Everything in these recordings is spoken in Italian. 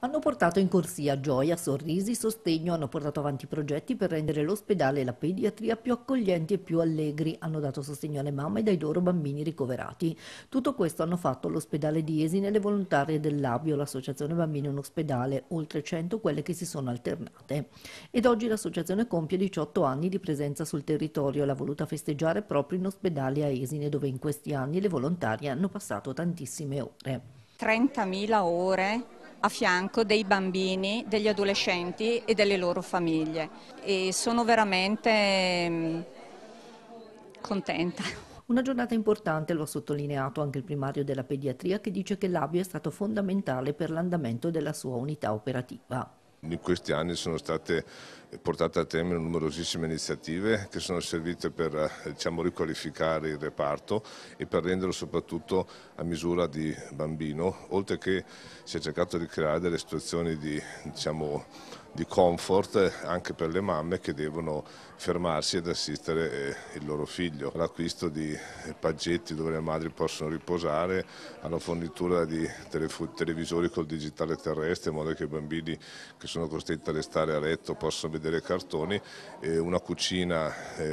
hanno portato in corsia gioia, sorrisi, sostegno, hanno portato avanti progetti per rendere l'ospedale e la pediatria più accoglienti e più allegri, hanno dato sostegno alle mamme e ai loro bambini ricoverati. Tutto questo hanno fatto l'ospedale di Esine, le volontarie del Labio, l'associazione Bambini in Ospedale, oltre 100 quelle che si sono alternate. Ed oggi l'associazione compie 18 anni di presenza sul territorio e l'ha voluta festeggiare proprio in ospedale a Esine, dove in questi anni le volontarie hanno passato tantissime ore. 30.000 ore a fianco dei bambini, degli adolescenti e delle loro famiglie e sono veramente mm, contenta. Una giornata importante lo ha sottolineato anche il primario della pediatria che dice che l'ABIO è stato fondamentale per l'andamento della sua unità operativa. In questi anni sono state portate a termine numerosissime iniziative che sono servite per eh, diciamo, riqualificare il reparto e per renderlo soprattutto a misura di bambino, oltre che si è cercato di creare delle situazioni di diciamo, di comfort eh, anche per le mamme che devono fermarsi ed assistere eh, il loro figlio. L'acquisto di eh, paggetti dove le madri possono riposare, alla fornitura di televisori col digitale terrestre in modo che i bambini che sono costretti a restare a letto possano vedere cartoni, una cucina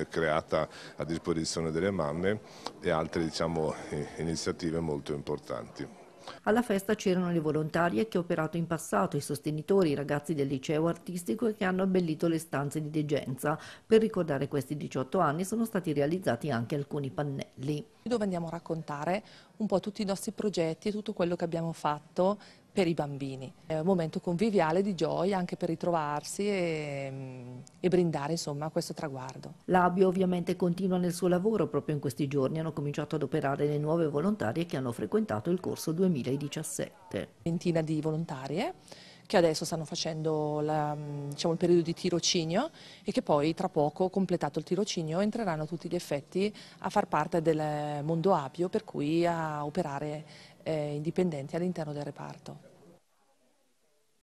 creata a disposizione delle mamme e altre diciamo, iniziative molto importanti. Alla festa c'erano le volontarie che ho operato in passato, i sostenitori, i ragazzi del liceo artistico che hanno abbellito le stanze di degenza. Per ricordare questi 18 anni sono stati realizzati anche alcuni pannelli. Dove andiamo a raccontare un po' tutti i nostri progetti e tutto quello che abbiamo fatto per i bambini. È un momento conviviale di gioia anche per ritrovarsi e, e brindare insomma, questo traguardo. L'Abio ovviamente continua nel suo lavoro, proprio in questi giorni hanno cominciato ad operare le nuove volontarie che hanno frequentato il corso 2017. Ventina di volontarie che adesso stanno facendo la, diciamo, il periodo di tirocinio e che poi tra poco, completato il tirocinio, entreranno a tutti gli effetti a far parte del mondo Apio, per cui a operare eh, indipendenti all'interno del reparto.